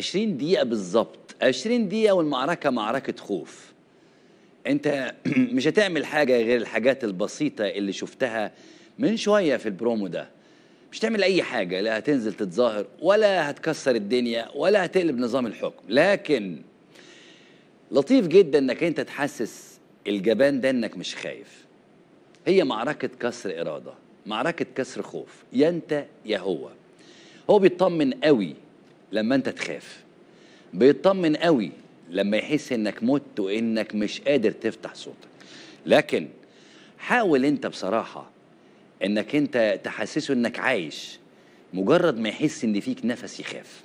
20 دقيقة بالظبط 20 دقيقة والمعركة معركة خوف انت مش هتعمل حاجة غير الحاجات البسيطة اللي شفتها من شوية في البرومو ده مش تعمل أي حاجة لا هتنزل تتظاهر ولا هتكسر الدنيا ولا هتقلب نظام الحكم لكن لطيف جدا انك انت تحسس الجبان ده انك مش خايف هي معركة كسر إرادة معركة كسر خوف يا انت يا هو هو بيطمن قوي لما انت تخاف بيطمن قوي لما يحس انك مت وانك مش قادر تفتح صوتك لكن حاول انت بصراحه انك انت تحسسه انك عايش مجرد ما يحس ان فيك نفس يخاف